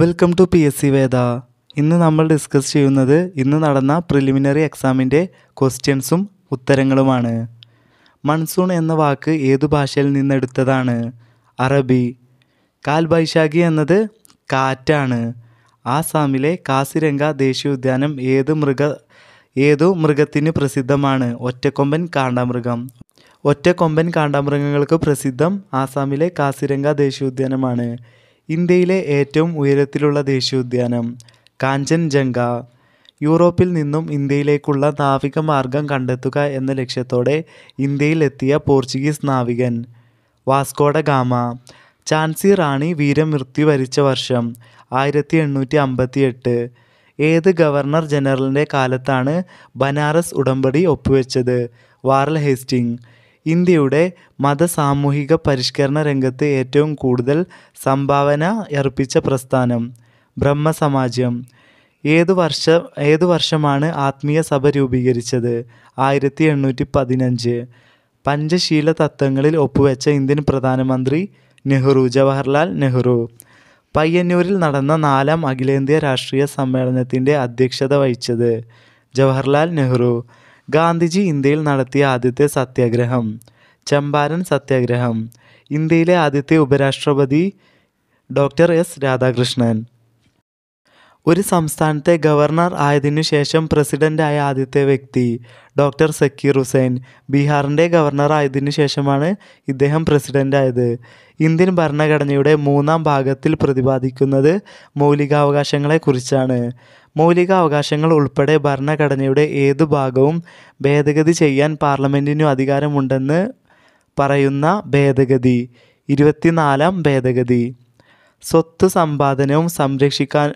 welcome to P S C Veda ഇന്ന് നമ്മൾ discuss ചെയ്യുന്നത് ഇന്ന് നടന്ന പ്രിലിമിനറി എക്സാമിൻ്റെ ക്വസ്റ്റ്യൻസും ഉത്തരങ്ങളുമാണ് മൺസൂൺ എന്ന വാക്ക് ഏതു ഭാഷയിൽ നിന്നെടുത്തതാണ് അറബി ബൈശാഖി എന്നത് കാറ്റാണ് ആസാമിലെ കാസിരംഗ ദേശീയോദ്യാനം ഏത് മൃഗ ഏതു മൃഗത്തിന് പ്രസിദ്ധമാണ് ഒറ്റക്കൊമ്പൻ കാണ്ടാമൃഗം ഒറ്റക്കൊമ്പൻ കാണ്ടാമൃഗങ്ങൾക്ക് പ്രസിദ്ധം ആസാമിലെ കാസിരംഗ ദേശീയോദ്യാനമാണ് ഇന്ത്യയിലെ ഏറ്റവും ഉയരത്തിലുള്ള ദേശീയോദ്യാനം കാഞ്ചൻജംഗ യൂറോപ്പിൽ നിന്നും ഇന്ത്യയിലേക്കുള്ള നാവിക മാർഗം കണ്ടെത്തുക എന്ന ലക്ഷ്യത്തോടെ ഇന്ത്യയിലെത്തിയ പോർച്ചുഗീസ് നാവികൻ വാസ്കോഡ ഗാമ ചാൻസി റാണി വീരമൃത്യു വരിച്ച വർഷം ആയിരത്തി എണ്ണൂറ്റി അമ്പത്തി എട്ട് ഏത് ഗവർണർ ജനറലിൻ്റെ കാലത്താണ് ബനാറസ് ഉടമ്പടി ഒപ്പുവെച്ചത് വാറൽ ഹേസ്റ്റിംഗ് ഇന്ത്യയുടെ മത സാമൂഹിക പരിഷ്കരണ രംഗത്ത് ഏറ്റവും കൂടുതൽ സംഭാവന അർപ്പിച്ച പ്രസ്ഥാനം ബ്രഹ്മസമാജം ഏതു വർഷ ഏതു വർഷമാണ് ആത്മീയ സഭ രൂപീകരിച്ചത് ആയിരത്തി എണ്ണൂറ്റി പതിനഞ്ച് പഞ്ചശീല തത്വങ്ങളിൽ ഒപ്പുവെച്ച ഇന്ത്യൻ പ്രധാനമന്ത്രി നെഹ്റു ജവഹർലാൽ നെഹ്റു പയ്യന്നൂരിൽ നടന്ന നാലാം അഖിലേന്ത്യാ രാഷ്ട്രീയ സമ്മേളനത്തിൻ്റെ അധ്യക്ഷത വഹിച്ചത് ജവഹർലാൽ നെഹ്റു ഗാന്ധിജി ഇന്ത്യയിൽ നടത്തിയ ആദ്യത്തെ സത്യാഗ്രഹം ചമ്പാരൻ സത്യാഗ്രഹം ഇന്ത്യയിലെ ആദ്യത്തെ ഉപരാഷ്ട്രപതി ഡോക്ടർ എസ് രാധാകൃഷ്ണൻ ഒരു സംസ്ഥാനത്തെ ഗവർണർ ആയതിനു ശേഷം പ്രസിഡൻ്റായ ആദ്യത്തെ വ്യക്തി ഡോക്ടർ സക്കീർ ഹുസൈൻ ബീഹാറിൻ്റെ ഗവർണർ ആയതിനു ശേഷമാണ് ഇദ്ദേഹം പ്രസിഡൻ്റായത് ഇന്ത്യൻ ഭരണഘടനയുടെ മൂന്നാം ഭാഗത്തിൽ പ്രതിപാദിക്കുന്നത് മൗലികാവകാശങ്ങളെക്കുറിച്ചാണ് മൗലികാവകാശങ്ങൾ ഉൾപ്പെടെ ഭരണഘടനയുടെ ഏതു ഭാഗവും ഭേദഗതി ചെയ്യാൻ പാർലമെൻറ്റിനു അധികാരമുണ്ടെന്ന് പറയുന്ന ഭേദഗതി ഇരുപത്തിനാലാം ഭേദഗതി സ്വത്ത് സമ്പാദനവും സംരക്ഷിക്കാൻ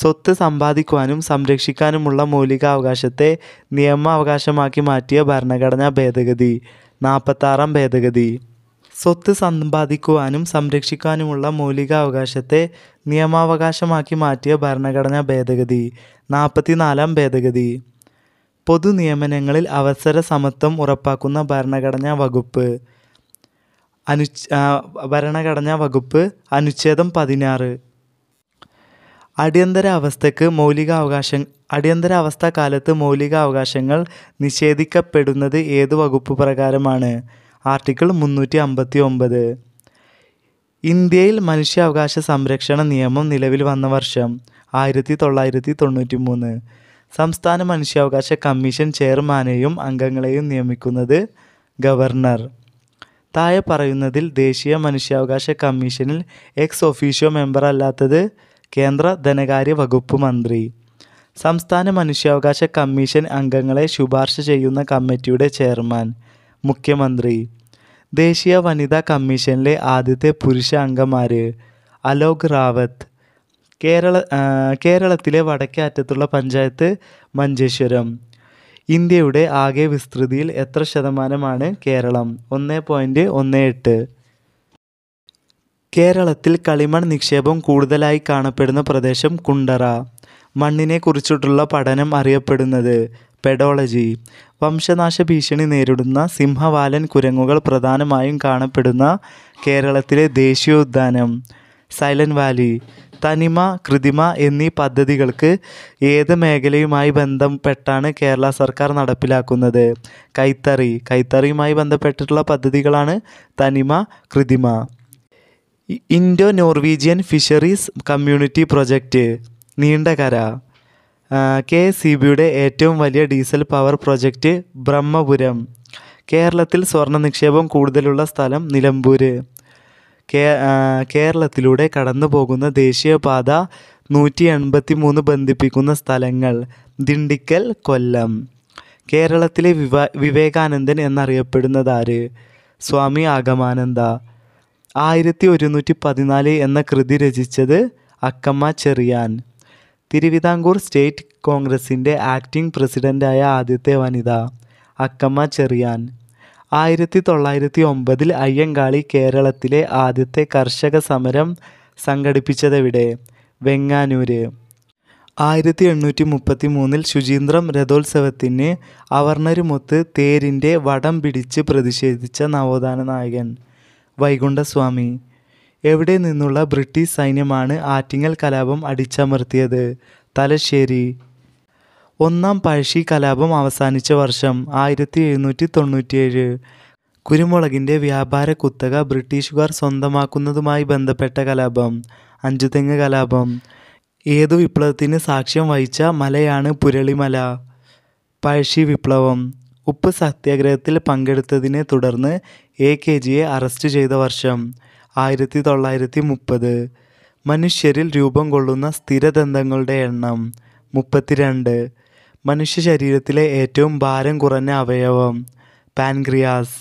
സ്വത്ത് സമ്പാദിക്കുവാനും സംരക്ഷിക്കാനുമുള്ള മൗലികാവകാശത്തെ നിയമാവകാശമാക്കി മാറ്റിയ ഭരണഘടനാ ഭേദഗതി നാൽപ്പത്താറാം ഭേദഗതി സ്വത്ത് സമ്പാദിക്കുവാനും സംരക്ഷിക്കാനുമുള്ള മൗലികാവകാശത്തെ നിയമാവകാശമാക്കി മാറ്റിയ ഭരണഘടനാ ഭേദഗതി നാൽപ്പത്തിനാലാം ഭേദഗതി പൊതുനിയമനങ്ങളിൽ അവസര സമത്വം ഉറപ്പാക്കുന്ന ഭരണഘടനാ വകുപ്പ് അനു ഭരണഘടനാ വകുപ്പ് അനുച്ഛേദം പതിനാറ് അടിയന്തരാവസ്ഥയ്ക്ക് മൗലികാവകാശ അടിയന്തരാവസ്ഥ കാലത്ത് അവകാശങ്ങൾ നിഷേധിക്കപ്പെടുന്നത് ഏത് വകുപ്പ് പ്രകാരമാണ് ആർട്ടിക്കിൾ മുന്നൂറ്റി അമ്പത്തി ഒമ്പത് ഇന്ത്യയിൽ മനുഷ്യാവകാശ സംരക്ഷണ നിയമം നിലവിൽ വന്ന വർഷം ആയിരത്തി തൊള്ളായിരത്തി തൊണ്ണൂറ്റി മൂന്ന് സംസ്ഥാന മനുഷ്യാവകാശ കമ്മീഷൻ ചെയർമാനെയും അംഗങ്ങളെയും നിയമിക്കുന്നത് ഗവർണർ താഴെ പറയുന്നതിൽ ദേശീയ മനുഷ്യാവകാശ കമ്മീഷനിൽ എക്സ് ഒഫീഷ്യോ മെമ്പർ അല്ലാത്തത് കേന്ദ്ര ധനകാര്യ വകുപ്പ് മന്ത്രി സംസ്ഥാന മനുഷ്യാവകാശ കമ്മീഷൻ അംഗങ്ങളെ ശുപാർശ ചെയ്യുന്ന കമ്മിറ്റിയുടെ ചെയർമാൻ മുഖ്യമന്ത്രി ദേശീയ വനിതാ കമ്മീഷനിലെ ആദ്യത്തെ പുരുഷ അംഗമാര് അലോക് റാവത്ത് കേരള കേരളത്തിലെ വടക്കേ അറ്റത്തുള്ള പഞ്ചായത്ത് മഞ്ചേശ്വരം ഇന്ത്യയുടെ ആകെ വിസ്തൃതിയിൽ എത്ര ശതമാനമാണ് കേരളം ഒന്ന് പോയിൻറ്റ് ഒന്ന് എട്ട് കേരളത്തിൽ കളിമൺ നിക്ഷേപം കൂടുതലായി കാണപ്പെടുന്ന പ്രദേശം കുണ്ടറ മണ്ണിനെക്കുറിച്ചിട്ടുള്ള പഠനം അറിയപ്പെടുന്നത് പെഡോളജി വംശനാശ ഭീഷണി നേരിടുന്ന സിംഹവാലൻ കുരങ്ങുകൾ പ്രധാനമായും കാണപ്പെടുന്ന കേരളത്തിലെ ദേശീയോദ്യാനം സൈലൻ വാലി തനിമ കൃതിമ എന്നീ പദ്ധതികൾക്ക് ഏത് മേഖലയുമായി ബന്ധപ്പെട്ടാണ് കേരള സർക്കാർ നടപ്പിലാക്കുന്നത് കൈത്തറി കൈത്തറിയുമായി ബന്ധപ്പെട്ടിട്ടുള്ള പദ്ധതികളാണ് Thanima Krithima Indo Norwegian fisheries community project Neendakara K C ബിയുടെ ഏറ്റവും വലിയ ഡീസൽ പവർ പ്രൊജക്റ്റ് ബ്രഹ്മപുരം കേരളത്തിൽ സ്വർണ്ണ നിക്ഷേപം കൂടുതലുള്ള സ്ഥലം നിലമ്പൂർ കേ കേരളത്തിലൂടെ കടന്നു പോകുന്ന ദേശീയപാത നൂറ്റി എൺപത്തി മൂന്ന് ബന്ധിപ്പിക്കുന്ന സ്ഥലങ്ങൾ ദിണ്ടിക്കൽ കൊല്ലം കേരളത്തിലെ വിവ വിവേകാനന്ദൻ എന്നറിയപ്പെടുന്നതാര് സ്വാമി ആഗമാനന്ദ ആയിരത്തി ഒരുന്നൂറ്റി പതിനാല് എന്ന കൃതി രചിച്ചത് അക്കമ്മ ചെറിയാൻ തിരുവിതാംകൂർ സ്റ്റേറ്റ് കോൺഗ്രസിൻ്റെ ആക്ടിംഗ് പ്രസിഡൻ്റായ ആദ്യത്തെ വനിത അക്കമ്മ ചെറിയാൻ ആയിരത്തി തൊള്ളായിരത്തി ഒമ്പതിൽ അയ്യങ്കാളി കേരളത്തിലെ ആദ്യത്തെ കർഷക സമരം സംഘടിപ്പിച്ചതെവിടെ വെങ്ങാനൂര് ആയിരത്തി എണ്ണൂറ്റി മുപ്പത്തി മൂന്നിൽ ശുചീന്ദ്രം രഥോത്സവത്തിന് അവർണരുമൊത്ത് തേരിൻ്റെ വടം പിടിച്ച് പ്രതിഷേധിച്ച നവോത്ഥാന നായകൻ വൈകുണ്ഠസ്വാമി എവിടെ നിന്നുള്ള ബ്രിട്ടീഷ് സൈന്യമാണ് ആറ്റിങ്ങൽ കലാപം അടിച്ചമർത്തിയത് തലശ്ശേരി ഒന്നാം പഴശ്ശി കലാപം അവസാനിച്ച വർഷം ആയിരത്തി എഴുന്നൂറ്റി തൊണ്ണൂറ്റിയേഴ് കുരുമുളകിൻ്റെ വ്യാപാര കുത്തക ബ്രിട്ടീഷുകാർ സ്വന്തമാക്കുന്നതുമായി ബന്ധപ്പെട്ട കലാപം അഞ്ചുതെങ്ങ് കലാപം ഏതു വിപ്ലവത്തിന് സാക്ഷ്യം വഹിച്ച മലയാണ് പുരളിമല പഴശ്ശി വിപ്ലവം ഉപ്പ് സത്യാഗ്രഹത്തിൽ പങ്കെടുത്തതിനെ തുടർന്ന് എ കെ ജിയെ അറസ്റ്റ് ചെയ്ത വർഷം ആയിരത്തി തൊള്ളായിരത്തി മുപ്പത് മനുഷ്യരിൽ രൂപം കൊള്ളുന്ന സ്ഥിരദന്തങ്ങളുടെ എണ്ണം മുപ്പത്തിരണ്ട് മനുഷ്യ ശരീരത്തിലെ ഏറ്റവും ഭാരം കുറഞ്ഞ അവയവം പാൻക്രിയാസ്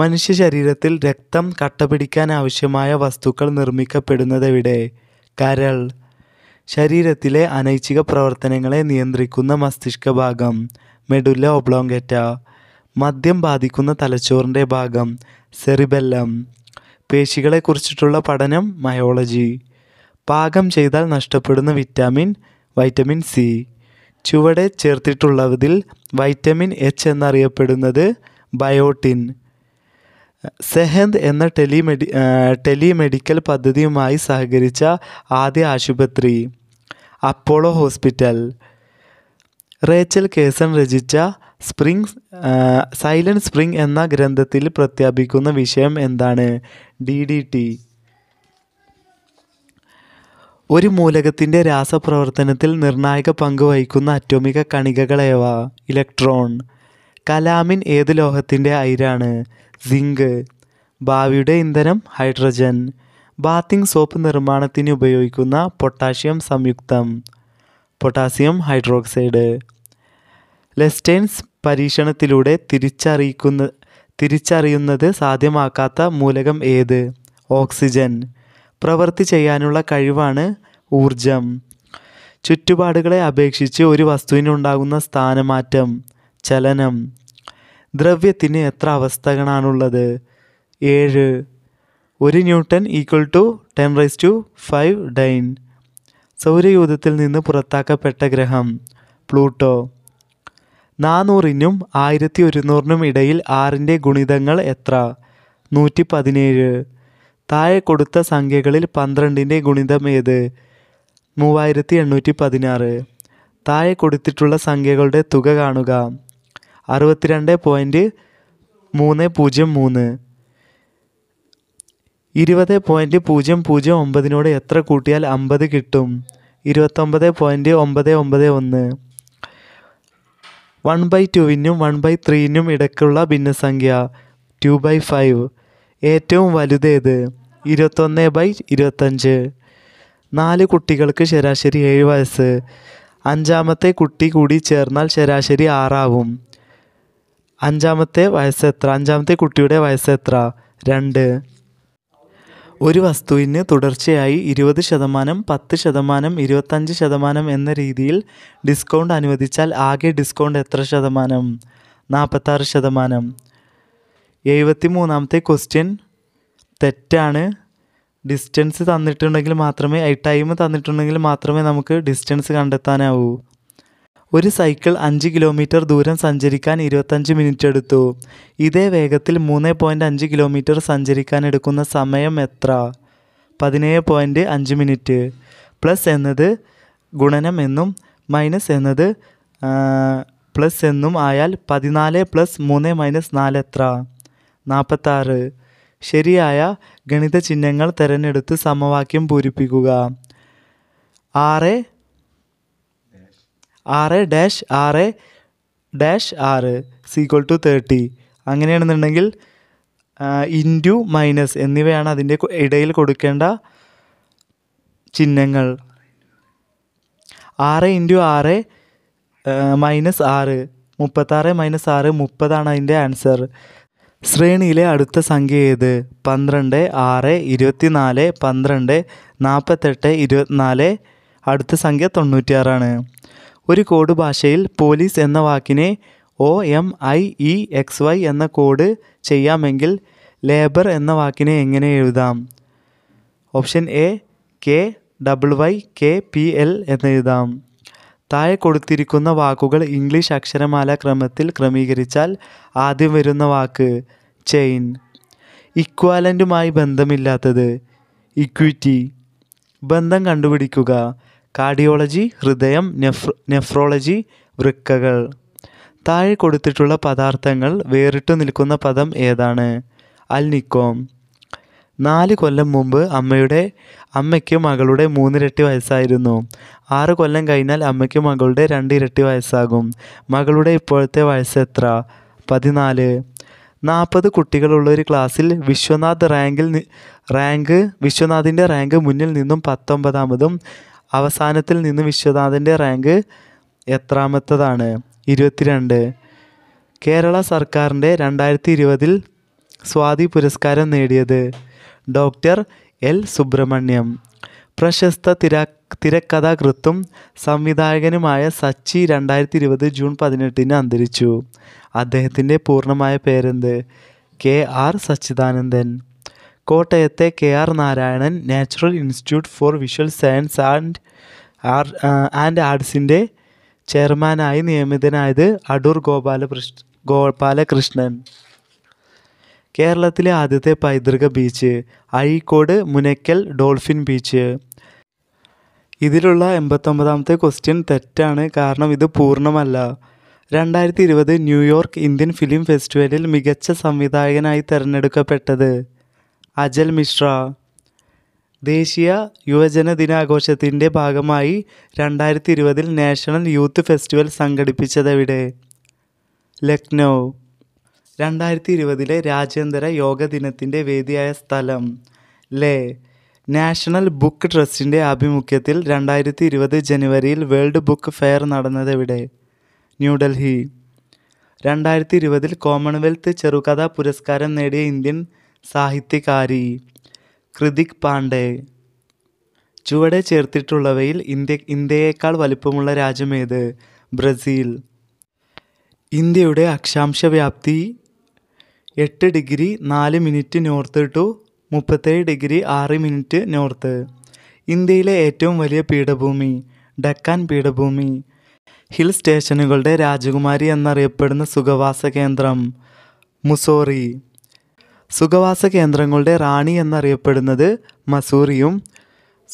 മനുഷ്യ ശരീരത്തിൽ രക്തം കട്ടപിടിക്കാൻ ആവശ്യമായ വസ്തുക്കൾ നിർമ്മിക്കപ്പെടുന്നതെവിടെ കരൾ ശരീരത്തിലെ അനൈച്ഛിക പ്രവർത്തനങ്ങളെ നിയന്ത്രിക്കുന്ന മസ്തിഷ്ക ഭാഗം മെഡുല്ല ഒബ്ലോങ്കറ്റ മദ്യം ബാധിക്കുന്ന തലച്ചോറിൻ്റെ ഭാഗം സെറിബെല്ലം പേശികളെ കുറിച്ചിട്ടുള്ള പഠനം മയോളജി പാകം ചെയ്താൽ നഷ്ടപ്പെടുന്ന വിറ്റാമിൻ വൈറ്റമിൻ സി ചുവടെ ചേർത്തിട്ടുള്ളതിൽ വൈറ്റമിൻ എച്ച് എന്നറിയപ്പെടുന്നത് ബയോട്ടിൻ സെഹന്ത് എന്ന ടെലിമെഡി ടെലിമെഡിക്കൽ പദ്ധതിയുമായി സഹകരിച്ച ആദ്യ ആശുപത്രി അപ്പോളോ ഹോസ്പിറ്റൽ റേച്ചൽ കേസൺ രചിച്ച സ്പ്രിങ് സൈലൻറ്റ് സ്പ്രിങ് എന്ന ഗ്രന്ഥത്തിൽ പ്രഖ്യാപിക്കുന്ന വിഷയം എന്താണ് ഡി ഡി ടി ഒരു മൂലകത്തിൻ്റെ രാസപ്രവർത്തനത്തിൽ നിർണായക പങ്ക് വഹിക്കുന്ന അറ്റോമിക കണികകളേവ ഇലക്ട്രോൺ കലാമിൻ ഏത് ലോഹത്തിൻ്റെ അയിരാണ് സിങ്ക് ഭാവിയുടെ ഇന്ധനം ഹൈഡ്രജൻ ബാത്തിങ് സോപ്പ് നിർമ്മാണത്തിന് ഉപയോഗിക്കുന്ന പൊട്ടാഷ്യം സംയുക്തം പൊട്ടാസ്യം ഹൈഡ്രോക്സൈഡ് ലെസ്റ്റേൺസ് പരീക്ഷണത്തിലൂടെ തിരിച്ചറിയിക്കുന്ന തിരിച്ചറിയുന്നത് സാധ്യമാക്കാത്ത മൂലകം ഏത് ഓക്സിജൻ പ്രവൃത്തി ചെയ്യാനുള്ള കഴിവാണ് ഊർജം ചുറ്റുപാടുകളെ അപേക്ഷിച്ച് ഒരു വസ്തുവിനുണ്ടാകുന്ന സ്ഥാനമാറ്റം ചലനം ദ്രവ്യത്തിന് എത്ര അവസ്ഥകളാണുള്ളത് ഏഴ് ഒരു newton equal to ten raise to five dyne സൗരയൂഥത്തിൽ നിന്ന് പുറത്താക്കപ്പെട്ട ഗ്രഹം പ്ലൂട്ടോ നാനൂറിനും ആയിരത്തി ഒരുന്നൂറിനും ഇടയിൽ ആറിൻ്റെ ഗുണിതങ്ങൾ എത്ര നൂറ്റി പതിനേഴ് താഴെ കൊടുത്ത സംഖ്യകളിൽ പന്ത്രണ്ടിൻ്റെ ഗുണിതം ഏത് മൂവായിരത്തി എണ്ണൂറ്റി പതിനാറ് താഴെ കൊടുത്തിട്ടുള്ള സംഖ്യകളുടെ തുക കാണുക അറുപത്തിരണ്ട് പോയിൻറ്റ് മൂന്ന് പൂജ്യം മൂന്ന് ഇരുപത് പോയിൻറ്റ് പൂജ്യം പൂജ്യം ഒമ്പതിനോട് എത്ര കൂട്ടിയാൽ അമ്പത് കിട്ടും ഇരുപത്തൊമ്പത് പോയിൻറ്റ് ഒമ്പത് ഒമ്പത് ഒന്ന് വൺ ബൈ ടുവിനും വൺ ബൈ ത്രീനും ഇടയ്ക്കുള്ള ഭിന്നസംഖ്യ ടു ബൈ ഫൈവ് ഏറ്റവും വലുതേത് ഇരുപത്തൊന്ന് ബൈ ഇരുപത്തഞ്ച് നാല് കുട്ടികൾക്ക് ശരാശരി ഏഴ് വയസ്സ് അഞ്ചാമത്തെ കുട്ടി കൂടി ചേർന്നാൽ ശരാശരി ആറാവും അഞ്ചാമത്തെ വയസ്സെത്ര അഞ്ചാമത്തെ കുട്ടിയുടെ വയസ്സെത്ര രണ്ട് ഒരു വസ്തുവിന് തുടർച്ചയായി ഇരുപത് ശതമാനം പത്ത് ശതമാനം ഇരുപത്തഞ്ച് ശതമാനം എന്ന രീതിയിൽ ഡിസ്കൗണ്ട് അനുവദിച്ചാൽ ആകെ ഡിസ്കൗണ്ട് എത്ര ശതമാനം നാൽപ്പത്താറ് ശതമാനം എഴുപത്തി മൂന്നാമത്തെ ക്വസ്റ്റ്യൻ തെറ്റാണ് ഡിസ്റ്റൻസ് തന്നിട്ടുണ്ടെങ്കിൽ മാത്രമേ ടൈം തന്നിട്ടുണ്ടെങ്കിൽ മാത്രമേ നമുക്ക് ഡിസ്റ്റൻസ് കണ്ടെത്താനാവൂ ഒരു സൈക്കിൾ അഞ്ച് കിലോമീറ്റർ ദൂരം സഞ്ചരിക്കാൻ ഇരുപത്തഞ്ച് മിനിറ്റ് എടുത്തു ഇതേ വേഗത്തിൽ മൂന്ന് പോയിൻറ്റ് അഞ്ച് കിലോമീറ്റർ സഞ്ചരിക്കാൻ എടുക്കുന്ന സമയം എത്ര പതിനേഴ് പോയിൻറ്റ് അഞ്ച് മിനിറ്റ് പ്ലസ് എന്നത് ഗുണനം എന്നും മൈനസ് എന്നത് പ്ലസ് എന്നും ആയാൽ പതിനാല് പ്ലസ് മൂന്ന് മൈനസ് നാല് എത്ര നാൽപ്പത്താറ് ശരിയായ ഗണിത ചിഹ്നങ്ങൾ തിരഞ്ഞെടുത്ത് സമവാക്യം പൂരിപ്പിക്കുക ആറ് ആറ് ഡാഷ് ആറ് ഡാഷ് ആറ് സീക്വൽ ടു തേർട്ടി അങ്ങനെയാണെന്നുണ്ടെങ്കിൽ ഇൻറ്റു മൈനസ് എന്നിവയാണ് അതിൻ്റെ ഇടയിൽ കൊടുക്കേണ്ട ചിഹ്നങ്ങൾ ആറ് ഇൻറ്റു ആറ് മൈനസ് ആറ് മുപ്പത്താറ് മൈനസ് ആറ് മുപ്പതാണ് അതിൻ്റെ ആൻസർ ശ്രേണിയിലെ അടുത്ത സംഖ്യ ഏത് പന്ത്രണ്ട് ആറ് ഇരുപത്തി നാല് പന്ത്രണ്ട് നാൽപ്പത്തെട്ട് ഇരുപത്തിനാല് അടുത്ത സംഖ്യ തൊണ്ണൂറ്റിയാറാണ് ഒരു കോഡ് ഭാഷയിൽ പോലീസ് എന്ന വാക്കിനെ O M I E X Y എന്ന കോഡ് ചെയ്യാമെങ്കിൽ ലേബർ എന്ന വാക്കിനെ എങ്ങനെ എഴുതാം option A K double Y K P L എന്നെഴുതാം താഴെ കൊടുത്തിരിക്കുന്ന വാക്കുകൾ ഇംഗ്ലീഷ് അക്ഷരമാല ക്രമത്തിൽ ക്രമീകരിച്ചാൽ ആദ്യം വരുന്ന വാക്ക് ചെയിൻ ഇക്വാലൻറ്റുമായി ബന്ധമില്ലാത്തത് ഇക്വിറ്റി ബന്ധം കണ്ടുപിടിക്കുക കാർഡിയോളജി ഹൃദയം നെഫ്രോ നെഫ്രോളജി വൃക്കകൾ താഴെ കൊടുത്തിട്ടുള്ള പദാർത്ഥങ്ങൾ വേറിട്ടു നിൽക്കുന്ന പദം ഏതാണ് അൽനിക്കോം നാല് കൊല്ലം മുമ്പ് അമ്മയുടെ അമ്മയ്ക്ക് മകളുടെ മൂന്നിരട്ടി വയസ്സായിരുന്നു ആറ് കൊല്ലം കഴിഞ്ഞാൽ അമ്മയ്ക്ക് മകളുടെ രണ്ടിരട്ടി വയസ്സാകും മകളുടെ ഇപ്പോഴത്തെ വയസ്സ് എത്ര പതിനാല് നാൽപ്പത് കുട്ടികളുള്ള ഒരു ക്ലാസ്സിൽ വിശ്വനാഥ് റാങ്കിൽ റാങ്ക് വിശ്വനാഥിൻ്റെ റാങ്ക് മുന്നിൽ നിന്നും പത്തൊമ്പതാമതും അവസാനത്തിൽ നിന്ന് വിശ്വനാഥൻ്റെ റാങ്ക് എത്രാമത്തതാണ് ഇരുപത്തിരണ്ട് കേരള സർക്കാരിൻ്റെ രണ്ടായിരത്തി ഇരുപതിൽ സ്വാതി പുരസ്കാരം നേടിയത് ഡോക്ടർ എൽ സുബ്രഹ്മണ്യം പ്രശസ്ത തിര തിരക്കഥാകൃത്തും സംവിധായകനുമായ സച്ചി രണ്ടായിരത്തി ഇരുപത് ജൂൺ പതിനെട്ടിന് അന്തരിച്ചു അദ്ദേഹത്തിൻ്റെ പൂർണ്ണമായ പേരെന്ത് കെ ആർ സച്ചിദാനന്ദൻ കോട്ടയത്തെ K R Narayanan natural institute for visual science and R and ആർട്സിൻ്റെ ചെയർമാനായി നിയമിതനായത് അടൂർ ഗോപാലകൃഷ്ണ ഗോപാലകൃഷ്ണൻ കേരളത്തിലെ ആദ്യത്തെ പൈതൃക beach Azhikode Munakkal dolphin beach ഇതിലുള്ള എൺപത്തൊമ്പതാമത്തെ ക്വസ്റ്റ്യൻ തെറ്റാണ് കാരണം ഇത് പൂർണ്ണമല്ല രണ്ടായിരത്തി ഇരുപത് ന്യൂയോർക്ക് ഇന്ത്യൻ ഫിലിം ഫെസ്റ്റിവലിൽ മികച്ച സംവിധായകനായി തിരഞ്ഞെടുക്കപ്പെട്ടത് അജൽ മിശ്ര ദേശീയ യുവജന ദിനാഘോഷത്തിൻ്റെ ഭാഗമായി രണ്ടായിരത്തി ഇരുപതിൽ നാഷണൽ യൂത്ത് ഫെസ്റ്റിവൽ സംഘടിപ്പിച്ചതെവിടെ ലക്നൗ രണ്ടായിരത്തി ഇരുപതിലെ രാജ്യാന്തര യോഗ ദിനത്തിൻ്റെ വേദിയായ സ്ഥലം ലേ നാഷണൽ ബുക്ക് ട്രസ്റ്റിൻ്റെ ആഭിമുഖ്യത്തിൽ രണ്ടായിരത്തി ഇരുപത് ജനുവരിയിൽ വേൾഡ് ബുക്ക് ഫെയർ നടന്നതെവിടെ ന്യൂഡൽഹി രണ്ടായിരത്തി ഇരുപതിൽ കോമൺവെൽത്ത് ചെറുകഥാ പുരസ്കാരം നേടിയ ഇന്ത്യൻ സാഹിത്യകാരി ഹൃതിക് പാണ്ഡേ ചുവടെ ചേർത്തിട്ടുള്ളവയിൽ ഇന്ത്യ ഇന്ത്യയേക്കാൾ വലിപ്പമുള്ള രാജ്യമേത് ബ്രസീൽ ഇന്ത്യയുടെ അക്ഷാംശ വ്യാപ്തി എട്ട് ഡിഗ്രി നാല് മിനിറ്റ് നോർത്ത് ടു മുപ്പത്തേഴ് ഡിഗ്രി ആറ് മിനിറ്റ് നോർത്ത് ഇന്ത്യയിലെ ഏറ്റവും വലിയ പീഠഭൂമി ഡക്കാൻ പീഠഭൂമി ഹിൽ സ്റ്റേഷനുകളുടെ രാജകുമാരി എന്നറിയപ്പെടുന്ന സുഖവാസ കേന്ദ്രം മുസോറി സുഖവാസ കേന്ദ്രങ്ങളുടെ റാണി എന്നറിയപ്പെടുന്നത് മസൂറിയും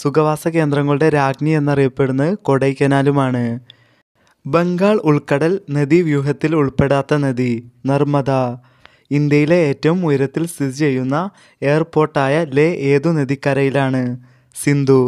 സുഖവാസ കേന്ദ്രങ്ങളുടെ രാജ്ഞി എന്നറിയപ്പെടുന്നത് കൊടൈക്കനാലുമാണ് ബംഗാൾ ഉൾക്കടൽ നദീവ്യൂഹത്തിൽ ഉൾപ്പെടാത്ത നദി നർമ്മദ ഇന്ത്യയിലെ ഏറ്റവും ഉയരത്തിൽ സ്ഥിതി ചെയ്യുന്ന എയർപോർട്ടായ ലേ ഏതു നദിക്കരയിലാണ് സിന്ധു